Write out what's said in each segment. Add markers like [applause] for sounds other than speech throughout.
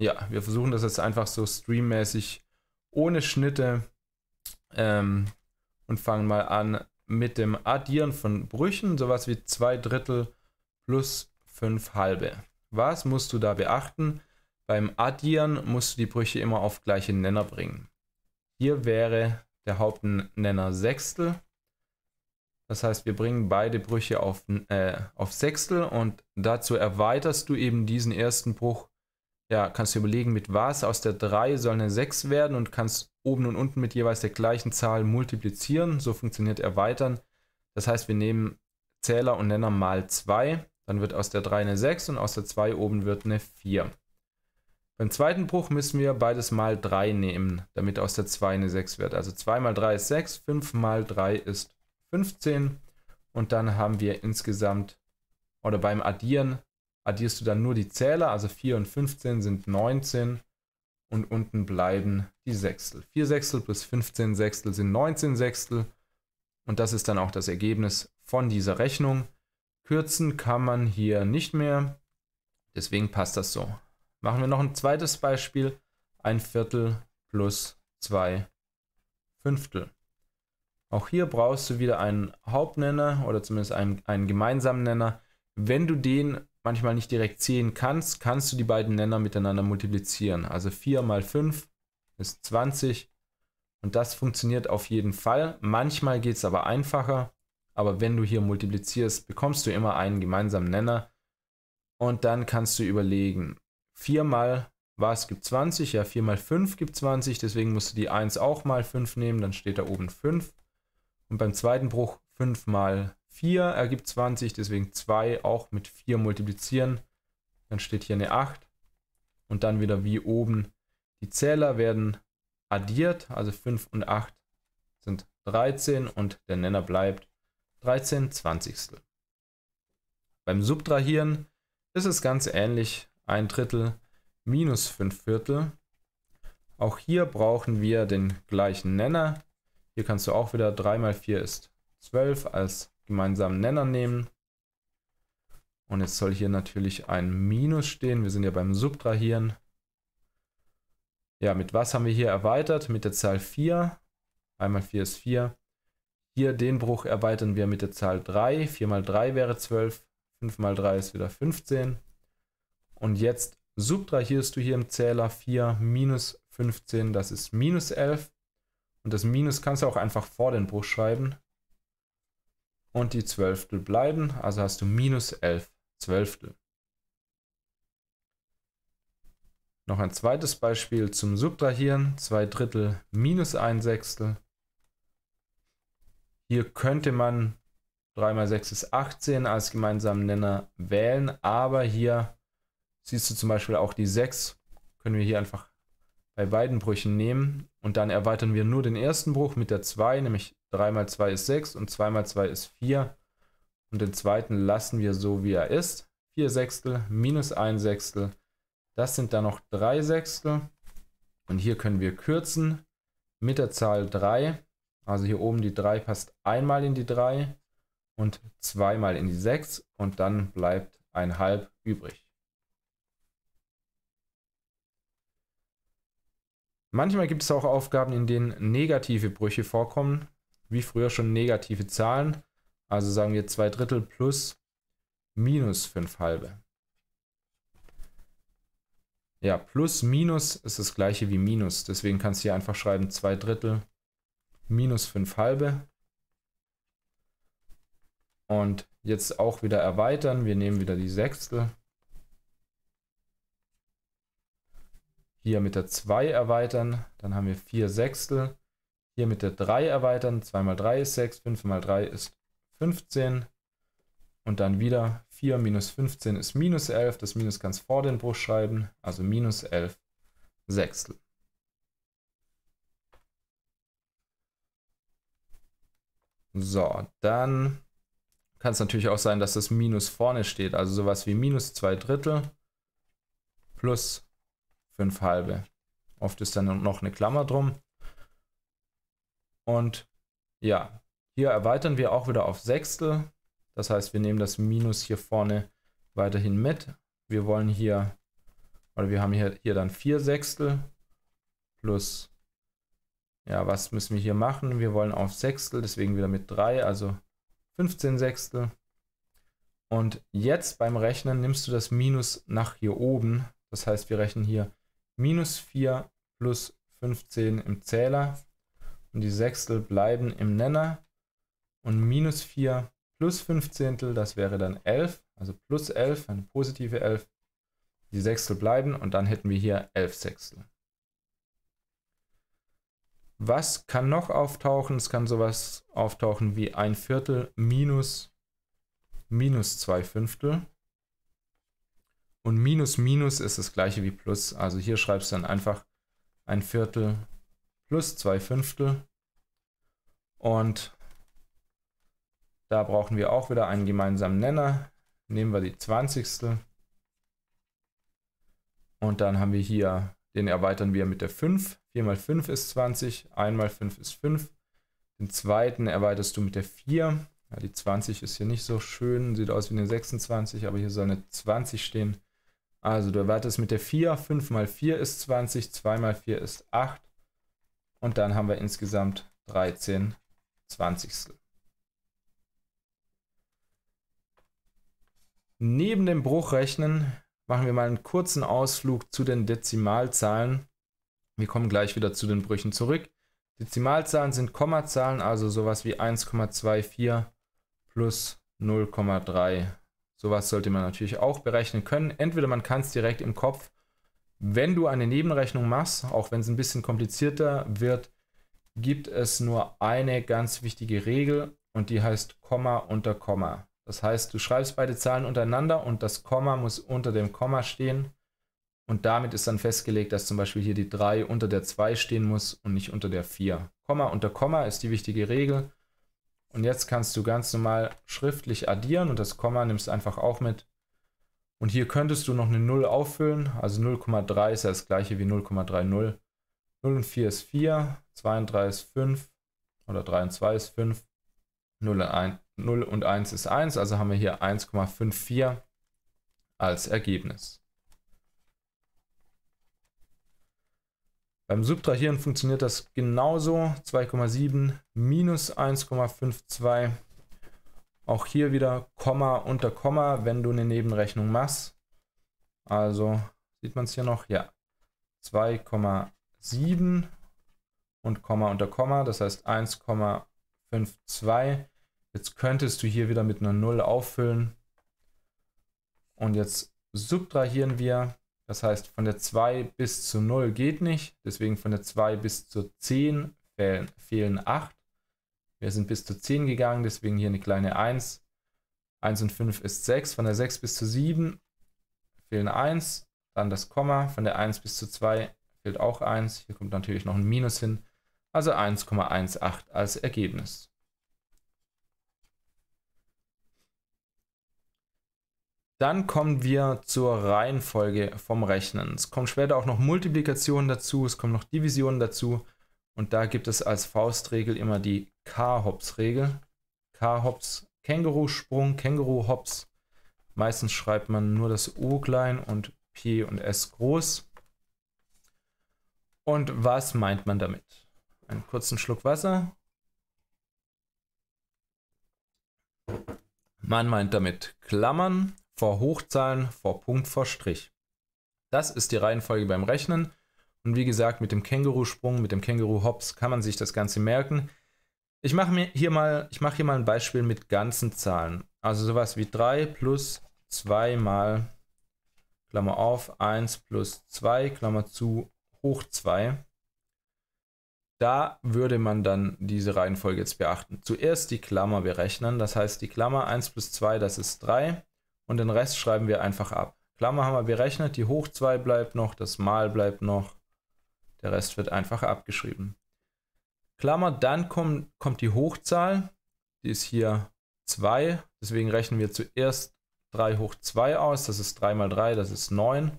ja, wir versuchen das jetzt einfach so streammäßig ohne Schnitte ähm, und fangen mal an mit dem Addieren von Brüchen, sowas wie 2 Drittel plus 5 halbe. Was musst du da beachten? Beim Addieren musst du die Brüche immer auf gleiche Nenner bringen. Hier wäre der Hauptnenner Sechstel. Das heißt, wir bringen beide Brüche auf, äh, auf Sechstel und dazu erweiterst du eben diesen ersten Bruch ja, kannst du überlegen, mit was aus der 3 soll eine 6 werden und kannst oben und unten mit jeweils der gleichen Zahl multiplizieren. So funktioniert erweitern. Das heißt, wir nehmen Zähler und Nenner mal 2, dann wird aus der 3 eine 6 und aus der 2 oben wird eine 4. Beim zweiten Bruch müssen wir beides mal 3 nehmen, damit aus der 2 eine 6 wird. Also 2 mal 3 ist 6, 5 mal 3 ist 15 und dann haben wir insgesamt, oder beim Addieren addierst du dann nur die Zähler, also 4 und 15 sind 19 und unten bleiben die Sechstel. 4 Sechstel plus 15 Sechstel sind 19 Sechstel und das ist dann auch das Ergebnis von dieser Rechnung. Kürzen kann man hier nicht mehr, deswegen passt das so. Machen wir noch ein zweites Beispiel, ein Viertel plus 2 Fünftel. Auch hier brauchst du wieder einen Hauptnenner oder zumindest einen, einen gemeinsamen Nenner. Wenn du den manchmal nicht direkt ziehen kannst, kannst du die beiden Nenner miteinander multiplizieren. Also 4 mal 5 ist 20 und das funktioniert auf jeden Fall. Manchmal geht es aber einfacher, aber wenn du hier multiplizierst, bekommst du immer einen gemeinsamen Nenner und dann kannst du überlegen, 4 mal was gibt 20? Ja, 4 mal 5 gibt 20, deswegen musst du die 1 auch mal 5 nehmen, dann steht da oben 5. Und beim zweiten Bruch 5 mal 4 ergibt 20, deswegen 2 auch mit 4 multiplizieren. Dann steht hier eine 8 und dann wieder wie oben. Die Zähler werden addiert, also 5 und 8 sind 13 und der Nenner bleibt 13 Zwanzigstel. Beim Subtrahieren ist es ganz ähnlich, 1 Drittel minus 5 Viertel. Auch hier brauchen wir den gleichen Nenner. Hier kannst du auch wieder 3 mal 4 ist 12 als gemeinsamen Nenner nehmen. Und jetzt soll hier natürlich ein Minus stehen. Wir sind ja beim Subtrahieren. Ja, mit was haben wir hier erweitert? Mit der Zahl 4. Einmal 4 ist 4. Hier den Bruch erweitern wir mit der Zahl 3. 4 mal 3 wäre 12. 5 mal 3 ist wieder 15. Und jetzt subtrahierst du hier im Zähler 4 minus 15. Das ist minus 11. Und das Minus kannst du auch einfach vor den Bruch schreiben und die Zwölftel bleiben, also hast du minus 11 Zwölftel. Noch ein zweites Beispiel zum Subtrahieren, 2 Drittel minus 1 Sechstel. Hier könnte man 3 mal 6 ist 18 als gemeinsamen Nenner wählen, aber hier siehst du zum Beispiel auch die 6, können wir hier einfach bei beiden Brüchen nehmen und dann erweitern wir nur den ersten Bruch mit der 2, nämlich 3 mal 2 ist 6 und 2 mal 2 ist 4. Und den zweiten lassen wir so, wie er ist. 4 Sechstel minus 1 Sechstel. Das sind dann noch 3 Sechstel. Und hier können wir kürzen mit der Zahl 3. Also hier oben die 3 passt einmal in die 3 und zweimal in die 6 und dann bleibt ein halb übrig. Manchmal gibt es auch Aufgaben, in denen negative Brüche vorkommen wie früher schon negative Zahlen. Also sagen wir zwei Drittel plus minus fünf halbe. Ja, plus minus ist das gleiche wie minus. Deswegen kannst du hier einfach schreiben zwei Drittel minus fünf halbe. Und jetzt auch wieder erweitern. Wir nehmen wieder die Sechstel. Hier mit der 2 erweitern. Dann haben wir 4 Sechstel hier mit der 3 erweitern. 2 mal 3 ist 6, 5 mal 3 ist 15. Und dann wieder 4 minus 15 ist minus 11. Das Minus kannst vor den Bruch schreiben, also minus 11 Sechstel. So, dann kann es natürlich auch sein, dass das Minus vorne steht. Also sowas wie minus 2 Drittel plus 5 halbe. Oft ist dann noch eine Klammer drum. Und ja, hier erweitern wir auch wieder auf Sechstel. Das heißt, wir nehmen das Minus hier vorne weiterhin mit. Wir wollen hier, oder wir haben hier, hier dann 4 Sechstel plus, ja, was müssen wir hier machen? Wir wollen auf Sechstel, deswegen wieder mit 3, also 15 Sechstel. Und jetzt beim Rechnen nimmst du das Minus nach hier oben. Das heißt, wir rechnen hier minus 4 plus 15 im Zähler und die Sechstel bleiben im Nenner. Und minus 4 plus 15, das wäre dann 11, also plus 11, eine positive 11. Die Sechstel bleiben und dann hätten wir hier 11 Sechstel. Was kann noch auftauchen? Es kann sowas auftauchen wie 1 Viertel minus minus 2 Fünftel. Und minus minus ist das gleiche wie plus. Also hier schreibst du dann einfach 1 Viertel plus 2 Fünftel und da brauchen wir auch wieder einen gemeinsamen Nenner. Nehmen wir die 20. Und dann haben wir hier, den erweitern wir mit der 5. 4 mal 5 ist 20, 1 mal 5 ist 5. Den zweiten erweiterst du mit der 4. Ja, die 20 ist hier nicht so schön, sieht aus wie eine 26, aber hier soll eine 20 stehen. Also du erweiterst mit der 4, 5 mal 4 ist 20, 2 mal 4 ist 8. Und dann haben wir insgesamt 13 20. Neben dem Bruchrechnen machen wir mal einen kurzen Ausflug zu den Dezimalzahlen. Wir kommen gleich wieder zu den Brüchen zurück. Dezimalzahlen sind Kommazahlen, also sowas wie 1,24 plus 0,3. Sowas sollte man natürlich auch berechnen können. Entweder man kann es direkt im Kopf, wenn du eine Nebenrechnung machst, auch wenn es ein bisschen komplizierter wird, gibt es nur eine ganz wichtige Regel und die heißt Komma unter Komma. Das heißt, du schreibst beide Zahlen untereinander und das Komma muss unter dem Komma stehen. Und damit ist dann festgelegt, dass zum Beispiel hier die 3 unter der 2 stehen muss und nicht unter der 4. Komma unter Komma ist die wichtige Regel. Und jetzt kannst du ganz normal schriftlich addieren und das Komma nimmst einfach auch mit. Und hier könntest du noch eine 0 auffüllen. Also 0,3 ist ja das gleiche wie 0,30. 0 und 4 ist 4, 2 und 3 ist 5 oder 3 und 2 ist 5, 0 und 1, 0 und 1 ist 1, also haben wir hier 1,54 als Ergebnis. Beim Subtrahieren funktioniert das genauso. 2,7 minus 1,52. Auch hier wieder Komma unter Komma, wenn du eine Nebenrechnung machst. Also sieht man es hier noch? Ja. 7 und Komma unter Komma, das heißt 1,52. Jetzt könntest du hier wieder mit einer 0 auffüllen. Und jetzt subtrahieren wir, das heißt von der 2 bis zu 0 geht nicht, deswegen von der 2 bis zur 10 fehlen, fehlen 8. Wir sind bis zu 10 gegangen, deswegen hier eine kleine 1. 1 und 5 ist 6, von der 6 bis zu 7 fehlen 1, dann das Komma, von der 1 bis zu 2 fehlt auch 1. Hier kommt natürlich noch ein Minus hin. Also 1,18 als Ergebnis. Dann kommen wir zur Reihenfolge vom Rechnen. Es kommen später auch noch Multiplikationen dazu, es kommen noch Divisionen dazu. Und da gibt es als Faustregel immer die K-Hops-Regel. K-Hops, Känguru-Sprung, Känguru-Hops. Meistens schreibt man nur das U klein und P und S groß. Und was meint man damit? Einen kurzen Schluck Wasser. Man meint damit Klammern vor Hochzahlen vor Punkt vor Strich. Das ist die Reihenfolge beim Rechnen. Und wie gesagt, mit dem Kängurusprung, mit dem Känguru-Hops kann man sich das Ganze merken. Ich mache hier mal, hier mal ein Beispiel mit ganzen Zahlen. Also sowas wie 3 plus 2 mal Klammer auf, 1 plus 2, Klammer zu, hoch 2. Da würde man dann diese Reihenfolge jetzt beachten. Zuerst die Klammer berechnen, das heißt die Klammer 1 plus 2, das ist 3 und den Rest schreiben wir einfach ab. Klammer haben wir berechnet, die hoch 2 bleibt noch, das Mal bleibt noch, der Rest wird einfach abgeschrieben. Klammer, dann kommt, kommt die Hochzahl, die ist hier 2, deswegen rechnen wir zuerst 3 hoch 2 aus, das ist 3 mal 3, das ist 9.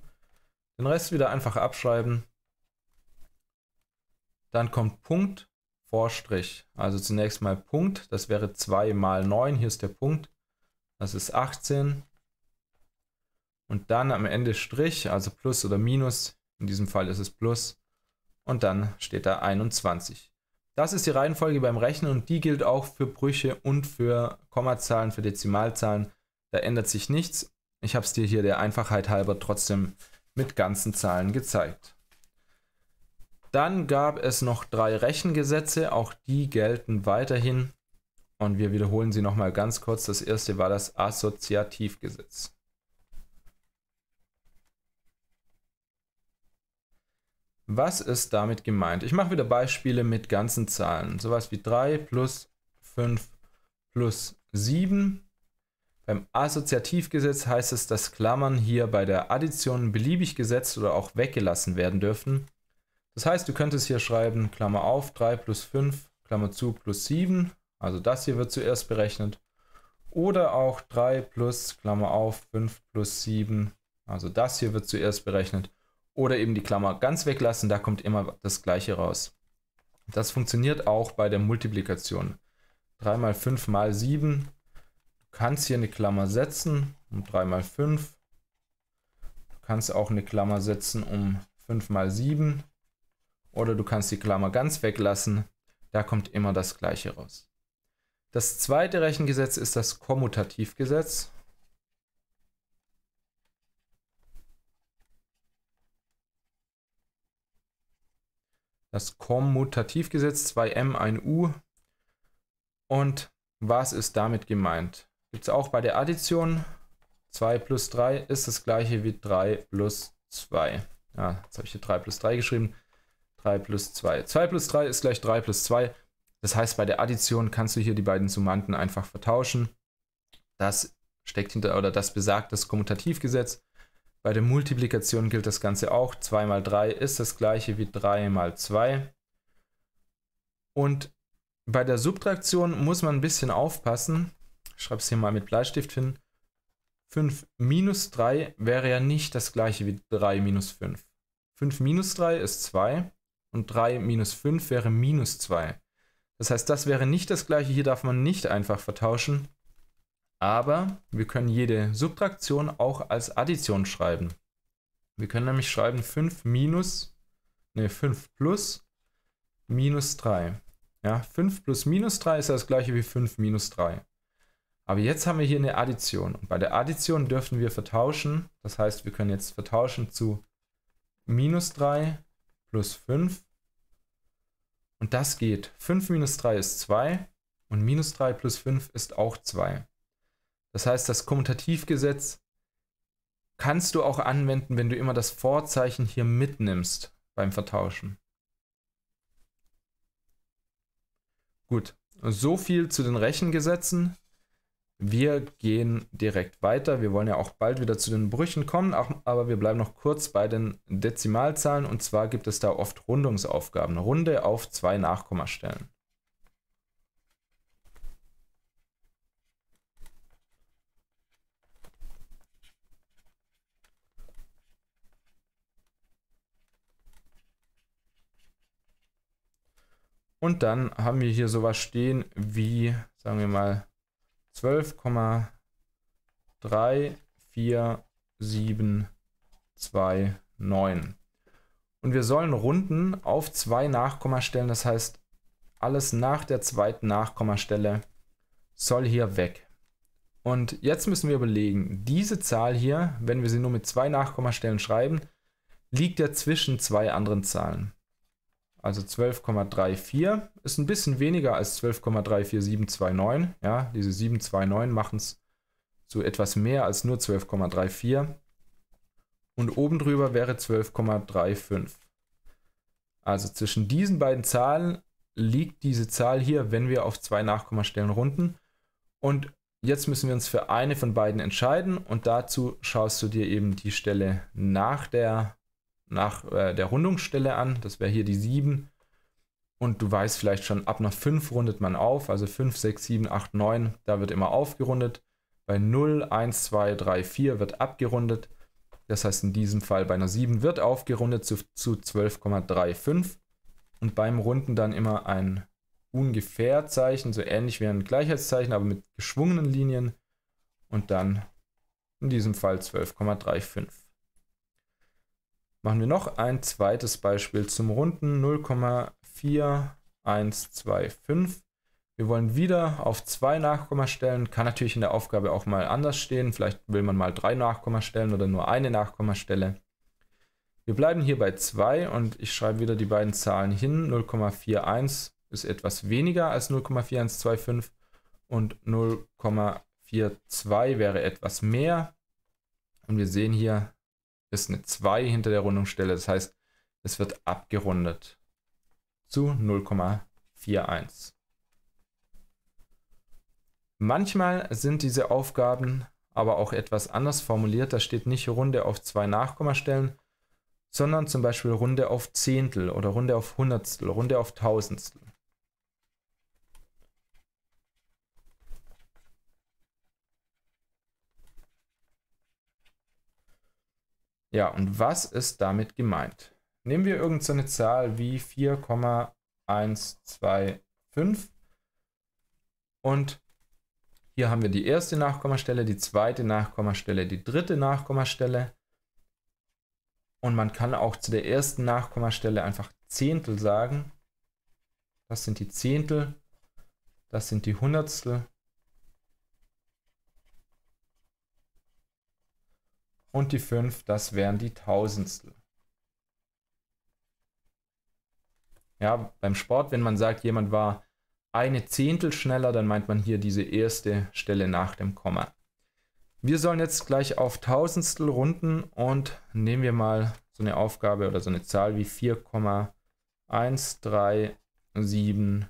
Den Rest wieder einfach abschreiben, dann kommt Punkt vor Strich. Also zunächst mal Punkt, das wäre 2 mal 9, hier ist der Punkt, das ist 18. Und dann am Ende Strich, also Plus oder Minus, in diesem Fall ist es Plus. Und dann steht da 21. Das ist die Reihenfolge beim Rechnen und die gilt auch für Brüche und für Kommazahlen, für Dezimalzahlen. Da ändert sich nichts. Ich habe es dir hier der Einfachheit halber trotzdem mit ganzen Zahlen gezeigt. Dann gab es noch drei Rechengesetze, auch die gelten weiterhin. Und wir wiederholen sie nochmal ganz kurz. Das erste war das Assoziativgesetz. Was ist damit gemeint? Ich mache wieder Beispiele mit ganzen Zahlen. Sowas wie 3 plus 5 plus 7. Beim Assoziativgesetz heißt es, dass Klammern hier bei der Addition beliebig gesetzt oder auch weggelassen werden dürfen. Das heißt, du könntest hier schreiben, Klammer auf, 3 plus 5, Klammer zu, plus 7. Also das hier wird zuerst berechnet. Oder auch 3 plus, Klammer auf, 5 plus 7. Also das hier wird zuerst berechnet. Oder eben die Klammer ganz weglassen, da kommt immer das gleiche raus. Das funktioniert auch bei der Multiplikation. 3 mal 5 mal 7. Du kannst hier eine Klammer setzen um 3 mal 5. Du kannst auch eine Klammer setzen um 5 mal 7. Oder du kannst die Klammer ganz weglassen. Da kommt immer das Gleiche raus. Das zweite Rechengesetz ist das Kommutativgesetz. Das Kommutativgesetz 2m, 1 U. Und was ist damit gemeint? Gibt es auch bei der Addition 2 plus 3 ist das gleiche wie 3 plus 2. Ja, jetzt habe ich hier 3 plus 3 geschrieben. 3 plus 2. 2 plus 3 ist gleich 3 plus 2. Das heißt, bei der Addition kannst du hier die beiden Summanden einfach vertauschen. Das steckt hinter oder das besagt das Kommutativgesetz. Bei der Multiplikation gilt das Ganze auch. 2 mal 3 ist das gleiche wie 3 mal 2. Und bei der Subtraktion muss man ein bisschen aufpassen. Ich schreibe es hier mal mit Bleistift hin. 5 minus 3 wäre ja nicht das gleiche wie 3 minus 5. 5 minus 3 ist 2 und 3 minus 5 wäre minus 2. Das heißt, das wäre nicht das gleiche. Hier darf man nicht einfach vertauschen. Aber wir können jede Subtraktion auch als Addition schreiben. Wir können nämlich schreiben 5 minus, ne, 5 plus minus 3. Ja, 5 plus minus 3 ist das gleiche wie 5 minus 3. Aber jetzt haben wir hier eine Addition. Und bei der Addition dürfen wir vertauschen. Das heißt, wir können jetzt vertauschen zu minus 3 plus 5. Und das geht. 5 minus 3 ist 2 und minus 3 plus 5 ist auch 2. Das heißt, das Kommutativgesetz kannst du auch anwenden, wenn du immer das Vorzeichen hier mitnimmst beim Vertauschen. Gut, so viel zu den Rechengesetzen. Wir gehen direkt weiter. Wir wollen ja auch bald wieder zu den Brüchen kommen, aber wir bleiben noch kurz bei den Dezimalzahlen. Und zwar gibt es da oft Rundungsaufgaben. Runde auf zwei Nachkommastellen. Und dann haben wir hier sowas stehen wie, sagen wir mal, 12,3472,9. Und wir sollen runden auf zwei Nachkommastellen, das heißt, alles nach der zweiten Nachkommastelle soll hier weg. Und jetzt müssen wir überlegen, diese Zahl hier, wenn wir sie nur mit zwei Nachkommastellen schreiben, liegt ja zwischen zwei anderen Zahlen. Also 12,34 ist ein bisschen weniger als 12,34729. Ja, diese 729 machen es zu etwas mehr als nur 12,34. Und oben drüber wäre 12,35. Also zwischen diesen beiden Zahlen liegt diese Zahl hier, wenn wir auf zwei Nachkommastellen runden. Und jetzt müssen wir uns für eine von beiden entscheiden. Und dazu schaust du dir eben die Stelle nach der nach äh, der Rundungsstelle an. Das wäre hier die 7. Und du weißt vielleicht schon, ab nach 5 rundet man auf. Also 5, 6, 7, 8, 9, da wird immer aufgerundet. Bei 0, 1, 2, 3, 4 wird abgerundet. Das heißt, in diesem Fall bei einer 7 wird aufgerundet zu, zu 12,35. Und beim Runden dann immer ein ungefähr Zeichen, so ähnlich wie ein Gleichheitszeichen, aber mit geschwungenen Linien. Und dann in diesem Fall 12,35. Machen wir noch ein zweites Beispiel zum Runden 0,4125. Wir wollen wieder auf zwei Nachkommastellen. Kann natürlich in der Aufgabe auch mal anders stehen. Vielleicht will man mal drei Nachkommastellen oder nur eine Nachkommastelle. Wir bleiben hier bei 2 und ich schreibe wieder die beiden Zahlen hin. 0,41 ist etwas weniger als 0,4125 und 0,42 wäre etwas mehr. Und wir sehen hier, ist eine 2 hinter der Rundungsstelle. Das heißt, es wird abgerundet zu 0,41. Manchmal sind diese Aufgaben aber auch etwas anders formuliert. Da steht nicht Runde auf zwei Nachkommastellen, sondern zum Beispiel Runde auf Zehntel oder Runde auf Hundertstel, Runde auf Tausendstel. Ja, und was ist damit gemeint? Nehmen wir irgendeine so Zahl wie 4,125 und hier haben wir die erste Nachkommastelle, die zweite Nachkommastelle, die dritte Nachkommastelle. Und man kann auch zu der ersten Nachkommastelle einfach Zehntel sagen. Das sind die Zehntel, das sind die Hundertstel Und die 5, das wären die Tausendstel. Ja, beim Sport, wenn man sagt, jemand war eine Zehntel schneller, dann meint man hier diese erste Stelle nach dem Komma. Wir sollen jetzt gleich auf Tausendstel runden und nehmen wir mal so eine Aufgabe oder so eine Zahl wie 4,1375.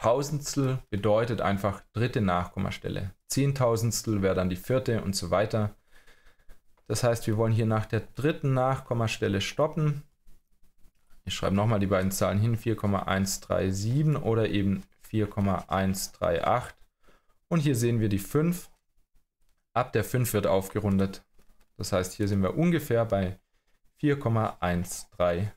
Tausendstel bedeutet einfach dritte Nachkommastelle. Zehntausendstel wäre dann die vierte und so weiter. Das heißt, wir wollen hier nach der dritten Nachkommastelle stoppen. Ich schreibe nochmal die beiden Zahlen hin, 4,137 oder eben 4,138. Und hier sehen wir die 5. Ab der 5 wird aufgerundet. Das heißt, hier sind wir ungefähr bei 4,138.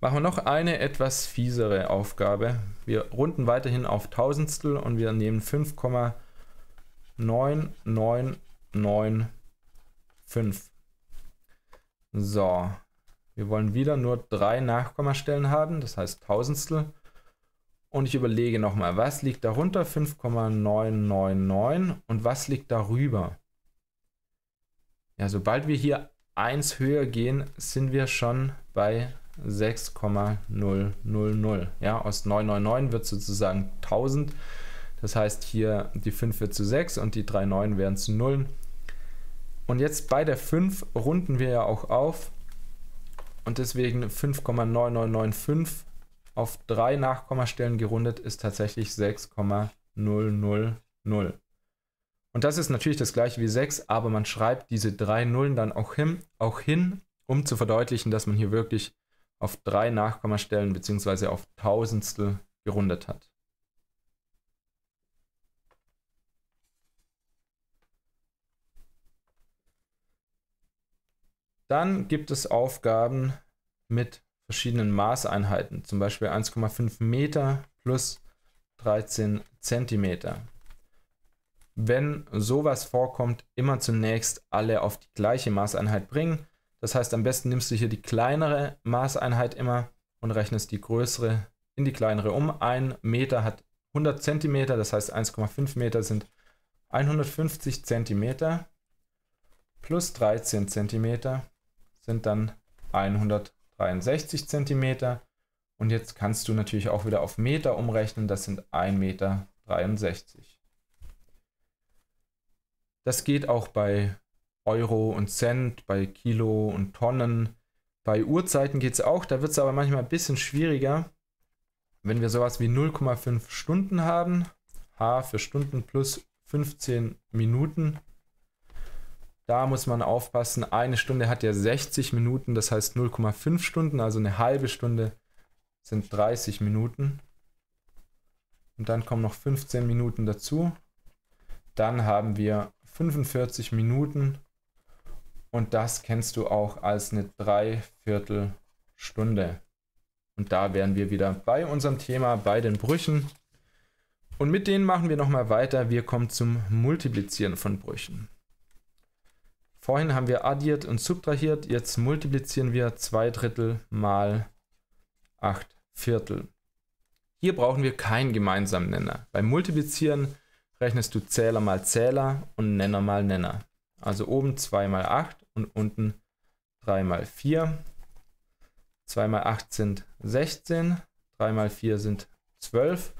Machen wir noch eine etwas fiesere Aufgabe. Wir runden weiterhin auf Tausendstel und wir nehmen 5,9995. So, wir wollen wieder nur drei Nachkommastellen haben, das heißt Tausendstel. Und ich überlege nochmal, was liegt darunter? 5,999 und was liegt darüber? Ja, sobald wir hier 1 höher gehen, sind wir schon bei 6,000. Ja, aus 999 wird sozusagen 1000. Das heißt hier die 5 wird zu 6 und die 3,9 werden zu 0. Und jetzt bei der 5 runden wir ja auch auf und deswegen 5,9995 auf 3 Nachkommastellen gerundet ist tatsächlich 6,000. Und das ist natürlich das gleiche wie 6, aber man schreibt diese 3 Nullen dann auch hin, auch hin, um zu verdeutlichen, dass man hier wirklich auf drei Nachkommastellen bzw. auf Tausendstel gerundet hat. Dann gibt es Aufgaben mit verschiedenen Maßeinheiten, zum Beispiel 1,5 Meter plus 13 Zentimeter. Wenn sowas vorkommt, immer zunächst alle auf die gleiche Maßeinheit bringen das heißt, am besten nimmst du hier die kleinere Maßeinheit immer und rechnest die größere in die kleinere um. Ein Meter hat 100 Zentimeter, das heißt 1,5 Meter sind 150 Zentimeter plus 13 Zentimeter sind dann 163 Zentimeter. Und jetzt kannst du natürlich auch wieder auf Meter umrechnen, das sind 1,63 Meter. Das geht auch bei Euro und Cent, bei Kilo und Tonnen. Bei Uhrzeiten geht es auch, da wird es aber manchmal ein bisschen schwieriger, wenn wir sowas wie 0,5 Stunden haben. H für Stunden plus 15 Minuten. Da muss man aufpassen, eine Stunde hat ja 60 Minuten, das heißt 0,5 Stunden, also eine halbe Stunde sind 30 Minuten. Und dann kommen noch 15 Minuten dazu. Dann haben wir 45 Minuten und das kennst du auch als eine Dreiviertelstunde. Und da wären wir wieder bei unserem Thema, bei den Brüchen. Und mit denen machen wir nochmal weiter. Wir kommen zum Multiplizieren von Brüchen. Vorhin haben wir addiert und subtrahiert. Jetzt multiplizieren wir 2 Drittel mal 8 Viertel. Hier brauchen wir keinen gemeinsamen Nenner. Beim Multiplizieren rechnest du Zähler mal Zähler und Nenner mal Nenner. Also oben 2 mal 8 und unten 3 mal 4. 2 mal 8 sind 16, 3 mal 4 sind 12.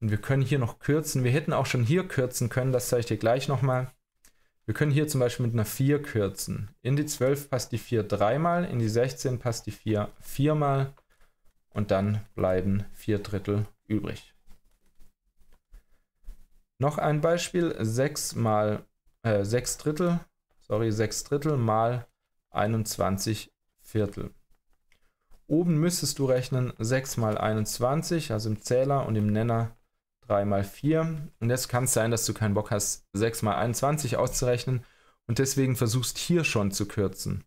Und wir können hier noch kürzen. Wir hätten auch schon hier kürzen können, das zeige ich dir gleich nochmal. Wir können hier zum Beispiel mit einer 4 kürzen. In die 12 passt die 4 dreimal, in die 16 passt die 4 viermal und dann bleiben 4 Drittel übrig. Noch ein Beispiel, 6 mal 6 äh, Drittel, sorry, 6 Drittel mal 21 Viertel. Oben müsstest du rechnen 6 mal 21, also im Zähler und im Nenner 3 mal 4. Und jetzt kann es sein, dass du keinen Bock hast, 6 mal 21 auszurechnen und deswegen versuchst hier schon zu kürzen.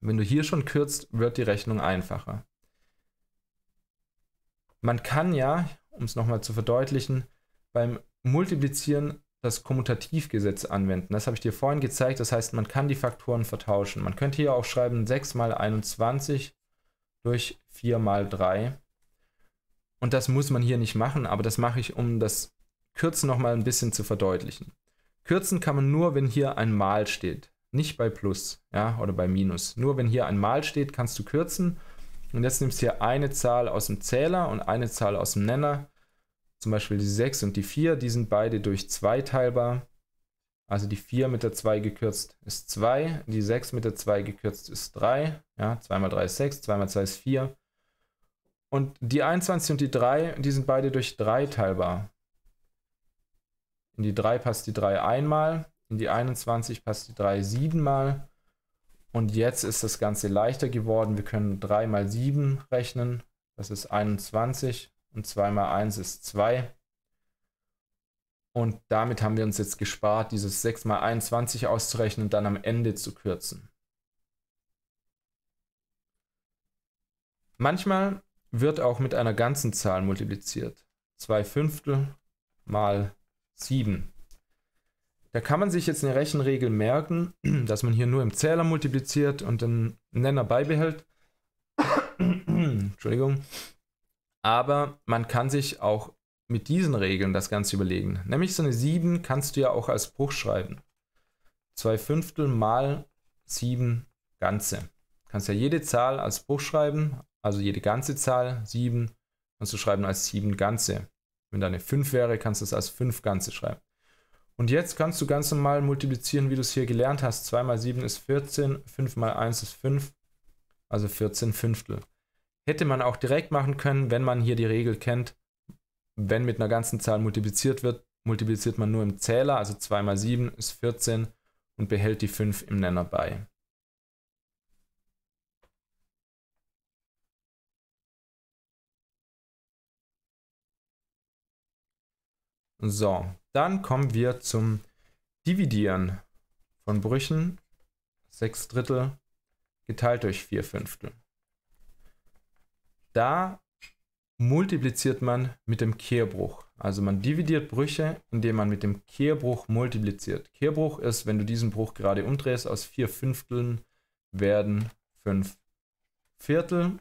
Wenn du hier schon kürzt, wird die Rechnung einfacher. Man kann ja, um es nochmal zu verdeutlichen, beim Multiplizieren das Kommutativgesetz anwenden. Das habe ich dir vorhin gezeigt. Das heißt, man kann die Faktoren vertauschen. Man könnte hier auch schreiben 6 mal 21 durch 4 mal 3. Und das muss man hier nicht machen, aber das mache ich, um das Kürzen nochmal ein bisschen zu verdeutlichen. Kürzen kann man nur, wenn hier ein Mal steht. Nicht bei Plus ja, oder bei Minus. Nur wenn hier ein Mal steht, kannst du kürzen. Und jetzt nimmst du hier eine Zahl aus dem Zähler und eine Zahl aus dem Nenner zum Beispiel die 6 und die 4, die sind beide durch 2 teilbar. Also die 4 mit der 2 gekürzt ist 2, die 6 mit der 2 gekürzt ist 3. Ja, 2 mal 3 ist 6, 2 mal 2 ist 4. Und die 21 und die 3, die sind beide durch 3 teilbar. In die 3 passt die 3 einmal, in die 21 passt die 3 siebenmal. Und jetzt ist das Ganze leichter geworden. Wir können 3 mal 7 rechnen. Das ist 21 und 2 mal 1 ist 2. Und damit haben wir uns jetzt gespart, dieses 6 mal 21 auszurechnen und dann am Ende zu kürzen. Manchmal wird auch mit einer ganzen Zahl multipliziert. 2 Fünftel mal 7. Da kann man sich jetzt eine Rechenregel merken, [clears throat] dass man hier nur im Zähler multipliziert und den Nenner beibehält. [clears throat] Entschuldigung. Aber man kann sich auch mit diesen Regeln das Ganze überlegen. Nämlich so eine 7 kannst du ja auch als Bruch schreiben. 2 Fünftel mal 7 Ganze. Du kannst ja jede Zahl als Bruch schreiben, also jede ganze Zahl, 7, kannst du schreiben als 7 Ganze. Wenn da eine 5 wäre, kannst du es als 5 Ganze schreiben. Und jetzt kannst du ganz normal multiplizieren, wie du es hier gelernt hast. 2 mal 7 ist 14, 5 mal 1 ist 5, also 14 Fünftel. Hätte man auch direkt machen können, wenn man hier die Regel kennt, wenn mit einer ganzen Zahl multipliziert wird, multipliziert man nur im Zähler, also 2 mal 7 ist 14 und behält die 5 im Nenner bei. So, dann kommen wir zum Dividieren von Brüchen. 6 Drittel geteilt durch 4 Fünftel da multipliziert man mit dem Kehrbruch. Also man dividiert Brüche, indem man mit dem Kehrbruch multipliziert. Kehrbruch ist, wenn du diesen Bruch gerade umdrehst, aus vier Fünfteln werden fünf Viertel.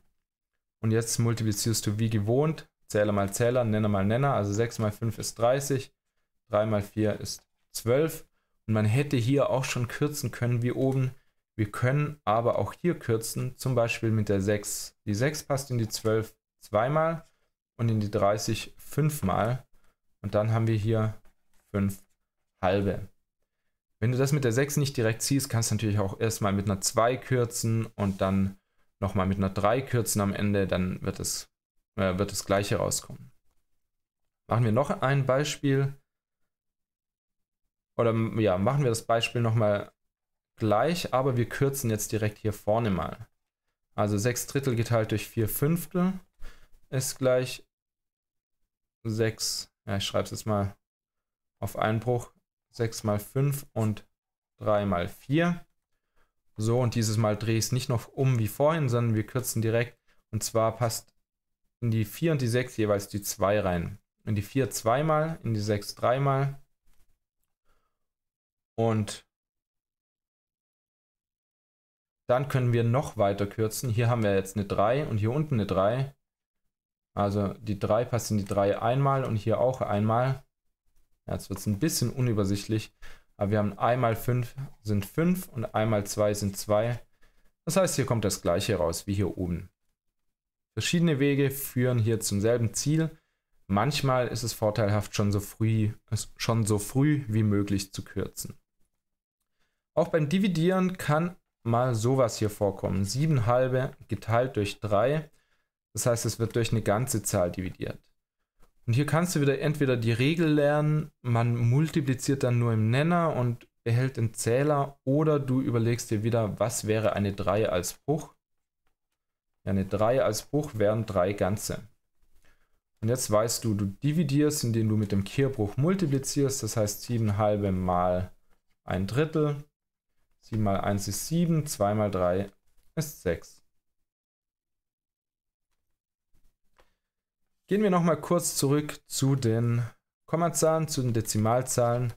Und jetzt multiplizierst du wie gewohnt Zähler mal Zähler, Nenner mal Nenner. Also 6 mal 5 ist 30, 3 mal 4 ist 12. Und man hätte hier auch schon kürzen können, wie oben. Wir können aber auch hier kürzen, zum Beispiel mit der 6. Die 6 passt in die 12 zweimal und in die 30 fünfmal. Und dann haben wir hier 5 halbe. Wenn du das mit der 6 nicht direkt ziehst, kannst du natürlich auch erstmal mit einer 2 kürzen und dann nochmal mit einer 3 kürzen am Ende, dann wird es äh, wird das gleiche rauskommen. Machen wir noch ein Beispiel. Oder ja, machen wir das Beispiel nochmal gleich, aber wir kürzen jetzt direkt hier vorne mal. Also 6 Drittel geteilt halt durch 4 Fünftel ist gleich 6, ja ich schreibe es jetzt mal auf Einbruch, 6 mal 5 und 3 mal 4. So, und dieses Mal drehe ich es nicht noch um wie vorhin, sondern wir kürzen direkt. Und zwar passt in die 4 und die 6 jeweils die 2 rein. In die 4 zweimal, in die 6 dreimal. Und dann können wir noch weiter kürzen. Hier haben wir jetzt eine 3 und hier unten eine 3. Also die 3 passt in die 3 einmal und hier auch einmal. Jetzt wird es ein bisschen unübersichtlich. Aber wir haben einmal 5 sind 5 und einmal 2 sind 2. Das heißt, hier kommt das gleiche raus wie hier oben. Verschiedene Wege führen hier zum selben Ziel. Manchmal ist es vorteilhaft, schon so früh, schon so früh wie möglich zu kürzen. Auch beim Dividieren kann mal sowas hier vorkommen. 7 halbe geteilt durch 3. Das heißt, es wird durch eine ganze Zahl dividiert. Und hier kannst du wieder entweder die Regel lernen, man multipliziert dann nur im Nenner und behält den Zähler, oder du überlegst dir wieder, was wäre eine 3 als Bruch. Ja, eine 3 als Bruch wären 3 Ganze. Und jetzt weißt du, du dividierst, indem du mit dem Kehrbruch multiplizierst, das heißt 7 halbe mal ein Drittel 7 mal 1 ist 7, 2 mal 3 ist 6. Gehen wir nochmal kurz zurück zu den Kommazahlen, zu den Dezimalzahlen.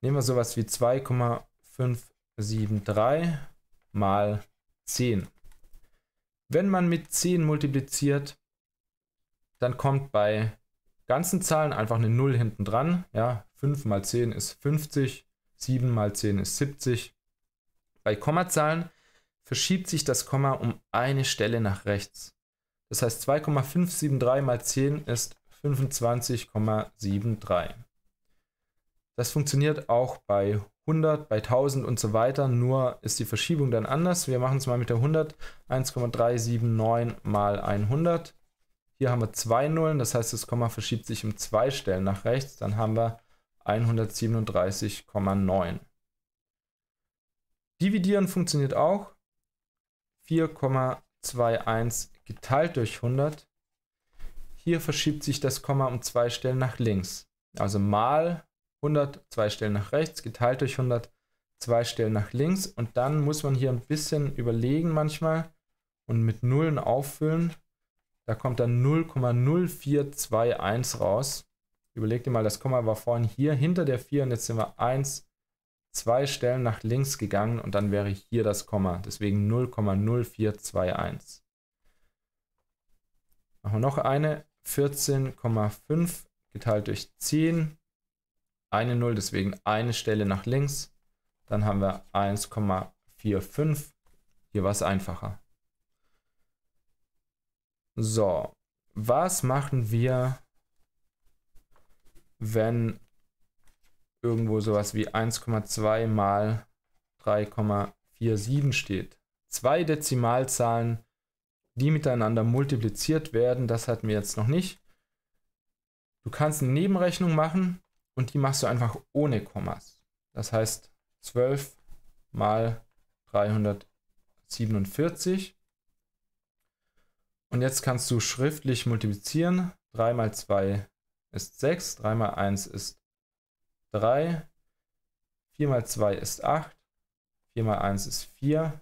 Nehmen wir sowas wie 2,573 mal 10. Wenn man mit 10 multipliziert, dann kommt bei ganzen Zahlen einfach eine 0 hinten dran. Ja, 5 mal 10 ist 50, 7 mal 10 ist 70, bei Kommazahlen verschiebt sich das Komma um eine Stelle nach rechts. Das heißt 2,573 mal 10 ist 25,73. Das funktioniert auch bei 100, bei 1000 und so weiter, nur ist die Verschiebung dann anders. Wir machen es mal mit der 100, 1,379 mal 100. Hier haben wir zwei Nullen, das heißt das Komma verschiebt sich um zwei Stellen nach rechts, dann haben wir 137,9. Dividieren funktioniert auch. 4,21 geteilt durch 100. Hier verschiebt sich das Komma um zwei Stellen nach links. Also mal 100, zwei Stellen nach rechts, geteilt durch 100, zwei Stellen nach links. Und dann muss man hier ein bisschen überlegen manchmal und mit Nullen auffüllen. Da kommt dann 0,0421 raus. Überleg dir mal, das Komma war vorhin hier hinter der 4 und jetzt sind wir 1, zwei Stellen nach links gegangen und dann wäre hier das Komma. Deswegen 0,0421. Machen wir noch eine. 14,5 geteilt durch 10. Eine 0, deswegen eine Stelle nach links. Dann haben wir 1,45. Hier war es einfacher. So, was machen wir, wenn irgendwo sowas wie 1,2 mal 3,47 steht. Zwei Dezimalzahlen, die miteinander multipliziert werden, das hatten wir jetzt noch nicht. Du kannst eine Nebenrechnung machen und die machst du einfach ohne Kommas. Das heißt 12 mal 347. Und jetzt kannst du schriftlich multiplizieren. 3 mal 2 ist 6, 3 mal 1 ist 3. 4 mal 2 ist 8. 4 mal 1 ist 4.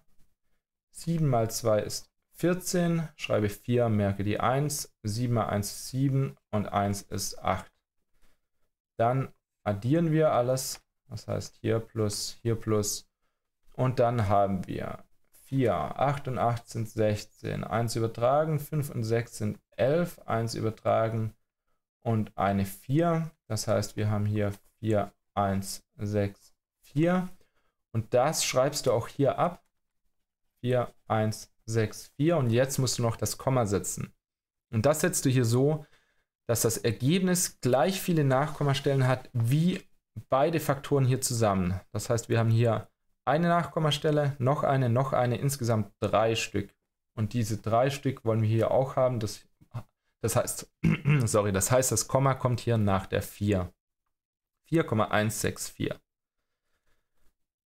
7 mal 2 ist 14. Schreibe 4, merke die 1. 7 mal 1 ist 7 und 1 ist 8. Dann addieren wir alles. Das heißt hier plus, hier plus. Und dann haben wir 4, 8 und 8 sind 16. 1 übertragen, 5 und 6 sind 11. 1 übertragen und eine 4. Das heißt, wir haben hier 4, 1, 6, 4. Und das schreibst du auch hier ab. 4, 1, 6, 4. Und jetzt musst du noch das Komma setzen. Und das setzt du hier so, dass das Ergebnis gleich viele Nachkommastellen hat wie beide Faktoren hier zusammen. Das heißt, wir haben hier eine Nachkommastelle, noch eine, noch eine, insgesamt drei Stück. Und diese drei Stück wollen wir hier auch haben. Das, das heißt, [clears throat] sorry, das heißt, das Komma kommt hier nach der 4. 4,164.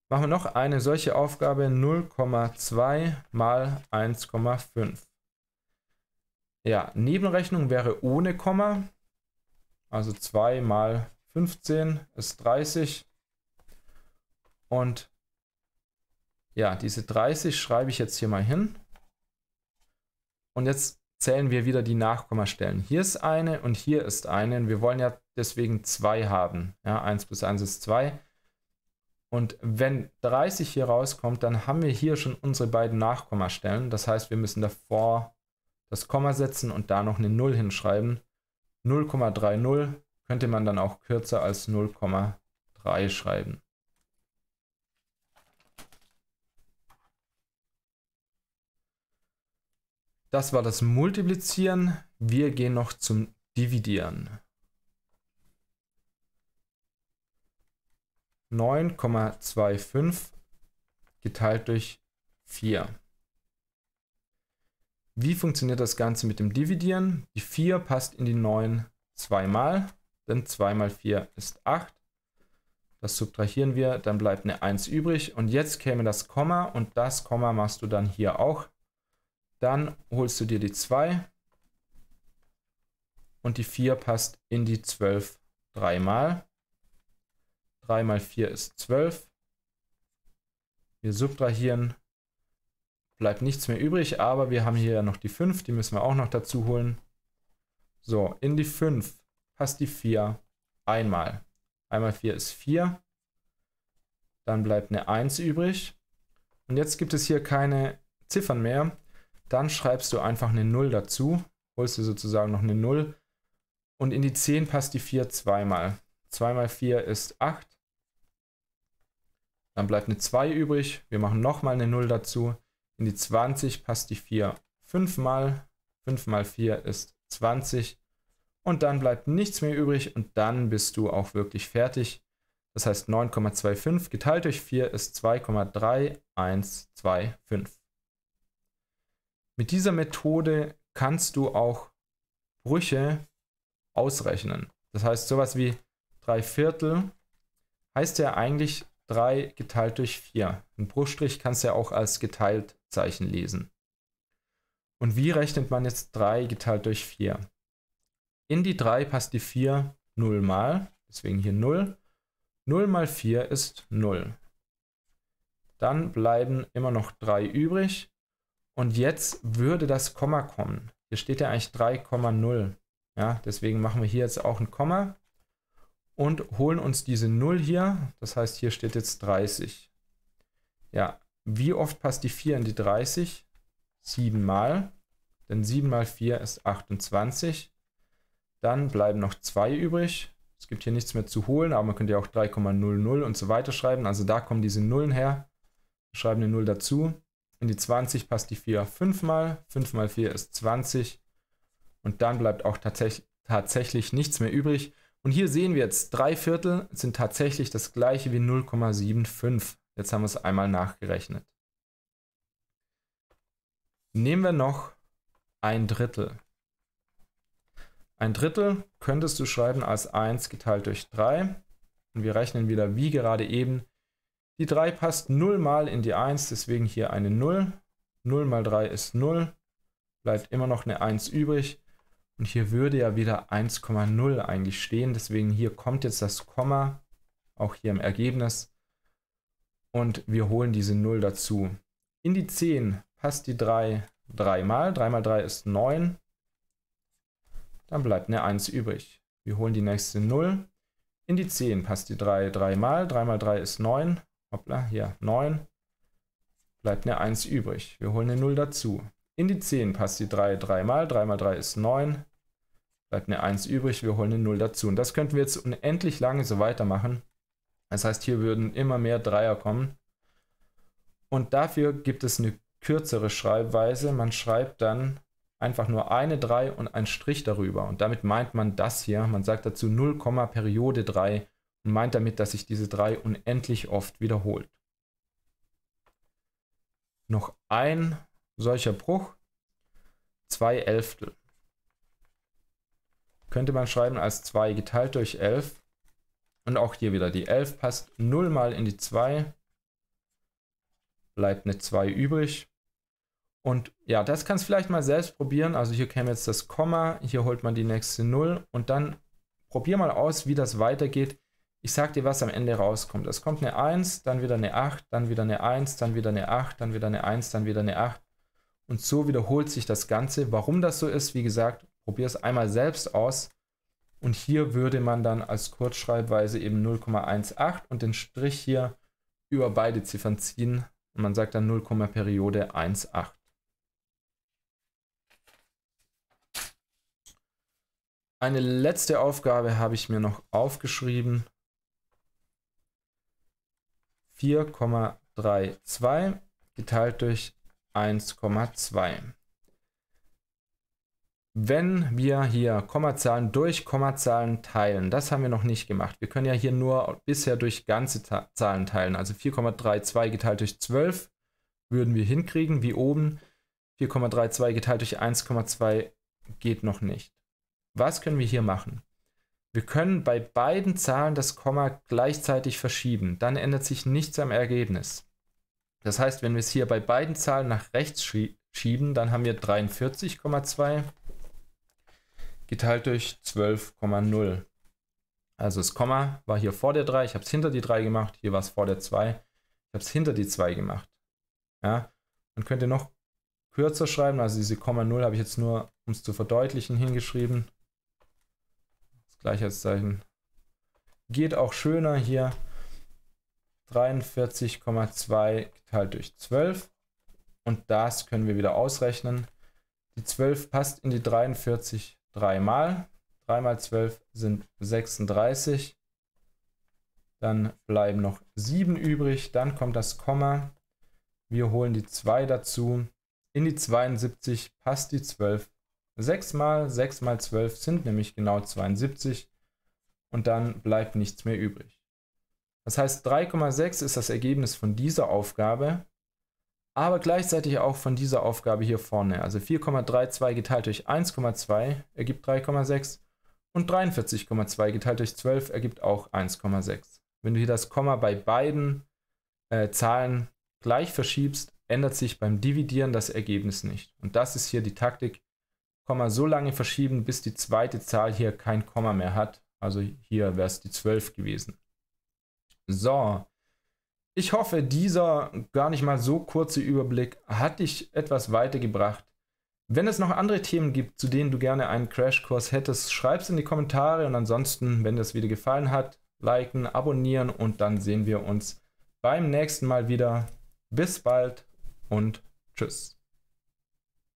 Machen wir noch eine solche Aufgabe 0,2 mal 1,5. Ja, Nebenrechnung wäre ohne Komma. Also 2 mal 15 ist 30. Und ja, diese 30 schreibe ich jetzt hier mal hin. Und jetzt zählen wir wieder die Nachkommastellen. Hier ist eine und hier ist eine. Und wir wollen ja deswegen 2 haben. Ja, 1 plus 1 ist 2. Und wenn 30 hier rauskommt, dann haben wir hier schon unsere beiden Nachkommastellen. Das heißt, wir müssen davor das Komma setzen und da noch eine 0 hinschreiben. 0,30 könnte man dann auch kürzer als 0,3 schreiben. Das war das Multiplizieren. Wir gehen noch zum Dividieren. 9,25 geteilt durch 4. Wie funktioniert das Ganze mit dem Dividieren? Die 4 passt in die 9 zweimal, denn 2 mal 4 ist 8. Das subtrahieren wir, dann bleibt eine 1 übrig und jetzt käme das Komma und das Komma machst du dann hier auch dann holst du dir die 2 und die 4 passt in die 12 dreimal. 3 mal 4 ist 12. Wir subtrahieren, bleibt nichts mehr übrig, aber wir haben hier ja noch die 5, die müssen wir auch noch dazu holen. So, in die 5 passt die 4 einmal. Einmal 4 ist 4. Dann bleibt eine 1 übrig. Und jetzt gibt es hier keine Ziffern mehr. Dann schreibst du einfach eine 0 dazu, holst du sozusagen noch eine 0 und in die 10 passt die 4 zweimal. 2 mal 4 ist 8. Dann bleibt eine 2 übrig. Wir machen nochmal eine 0 dazu. In die 20 passt die 4 fünfmal. 5 mal 4 ist 20. Und dann bleibt nichts mehr übrig und dann bist du auch wirklich fertig. Das heißt 9,25 geteilt durch 4 ist 2,3125. Mit dieser Methode kannst du auch Brüche ausrechnen. Das heißt, sowas wie 3 Viertel heißt ja eigentlich 3 geteilt durch 4. Ein Bruchstrich kannst du ja auch als geteilt Zeichen lesen. Und wie rechnet man jetzt 3 geteilt durch 4? In die 3 passt die 4 0 mal, deswegen hier 0. 0 mal 4 ist 0. Dann bleiben immer noch 3 übrig. Und jetzt würde das Komma kommen. Hier steht ja eigentlich 3,0. Ja, deswegen machen wir hier jetzt auch ein Komma und holen uns diese 0 hier. Das heißt, hier steht jetzt 30. Ja, wie oft passt die 4 in die 30? 7 mal. Denn 7 mal 4 ist 28. Dann bleiben noch 2 übrig. Es gibt hier nichts mehr zu holen, aber man könnte ja auch 3,00 und so weiter schreiben. Also da kommen diese Nullen her. Wir schreiben eine 0 dazu. In die 20 passt die 4 fünfmal. 5 mal 4 ist 20. Und dann bleibt auch tatsächlich, tatsächlich nichts mehr übrig. Und hier sehen wir jetzt, 3 Viertel sind tatsächlich das gleiche wie 0,75. Jetzt haben wir es einmal nachgerechnet. Nehmen wir noch ein Drittel. Ein Drittel könntest du schreiben als 1 geteilt durch 3. Und wir rechnen wieder wie gerade eben die 3 passt 0 mal in die 1, deswegen hier eine 0. 0 mal 3 ist 0. Bleibt immer noch eine 1 übrig. Und hier würde ja wieder 1,0 eigentlich stehen. Deswegen hier kommt jetzt das Komma, auch hier im Ergebnis. Und wir holen diese 0 dazu. In die 10 passt die 3 3 mal, 3 mal 3 ist 9. Dann bleibt eine 1 übrig. Wir holen die nächste 0. In die 10 passt die 3 3 mal, 3 mal 3 ist 9 hoppla, hier 9, bleibt eine 1 übrig. Wir holen eine 0 dazu. In die 10 passt die 3 dreimal, 3 mal 3 ist 9, bleibt eine 1 übrig, wir holen eine 0 dazu. Und das könnten wir jetzt unendlich lange so weitermachen. Das heißt, hier würden immer mehr Dreier kommen. Und dafür gibt es eine kürzere Schreibweise. Man schreibt dann einfach nur eine 3 und einen Strich darüber. Und damit meint man das hier. Man sagt dazu 0, Periode 3 und meint damit, dass sich diese drei unendlich oft wiederholt. Noch ein solcher Bruch, zwei Elftel. Könnte man schreiben als 2 geteilt durch 11. Und auch hier wieder, die 11 passt 0 mal in die 2, bleibt eine 2 übrig. Und ja, das kannst du vielleicht mal selbst probieren. Also hier käme jetzt das Komma, hier holt man die nächste 0 und dann probier mal aus, wie das weitergeht, ich sag dir, was am Ende rauskommt. Es kommt eine 1, dann wieder eine 8, dann wieder eine 1, dann wieder eine 8, dann wieder eine 1, dann wieder eine 8. Und so wiederholt sich das Ganze. Warum das so ist, wie gesagt, probier es einmal selbst aus. Und hier würde man dann als Kurzschreibweise eben 0,18 und den Strich hier über beide Ziffern ziehen. Und man sagt dann 0, Periode 18. Eine letzte Aufgabe habe ich mir noch aufgeschrieben. 4,32 geteilt durch 1,2. Wenn wir hier Kommazahlen durch Kommazahlen teilen, das haben wir noch nicht gemacht. Wir können ja hier nur bisher durch ganze Zahlen teilen. Also 4,32 geteilt durch 12 würden wir hinkriegen, wie oben. 4,32 geteilt durch 1,2 geht noch nicht. Was können wir hier machen? Wir können bei beiden Zahlen das Komma gleichzeitig verschieben, dann ändert sich nichts am Ergebnis. Das heißt, wenn wir es hier bei beiden Zahlen nach rechts schieben, dann haben wir 43,2 geteilt durch 12,0. Also das Komma war hier vor der 3, ich habe es hinter die 3 gemacht, hier war es vor der 2, ich habe es hinter die 2 gemacht. Ja, man könnte noch kürzer schreiben, also diese Komma 0 habe ich jetzt nur, um es zu verdeutlichen, hingeschrieben. Gleichheitszeichen. Geht auch schöner hier. 43,2 geteilt durch 12. Und das können wir wieder ausrechnen. Die 12 passt in die 43 dreimal. 3 mal 12 sind 36. Dann bleiben noch 7 übrig. Dann kommt das Komma. Wir holen die 2 dazu. In die 72 passt die 12 6 mal 6 mal 12 sind nämlich genau 72 und dann bleibt nichts mehr übrig. Das heißt, 3,6 ist das Ergebnis von dieser Aufgabe, aber gleichzeitig auch von dieser Aufgabe hier vorne. Also 4,32 geteilt durch 1,2 ergibt 3,6 und 43,2 geteilt durch 12 ergibt auch 1,6. Wenn du hier das Komma bei beiden äh, Zahlen gleich verschiebst, ändert sich beim Dividieren das Ergebnis nicht. Und das ist hier die Taktik, Komma so lange verschieben, bis die zweite Zahl hier kein Komma mehr hat. Also hier wäre es die 12 gewesen. So, ich hoffe, dieser gar nicht mal so kurze Überblick hat dich etwas weitergebracht. Wenn es noch andere Themen gibt, zu denen du gerne einen Crashkurs hättest, schreib es in die Kommentare und ansonsten, wenn dir das Video gefallen hat, liken, abonnieren und dann sehen wir uns beim nächsten Mal wieder. Bis bald und tschüss.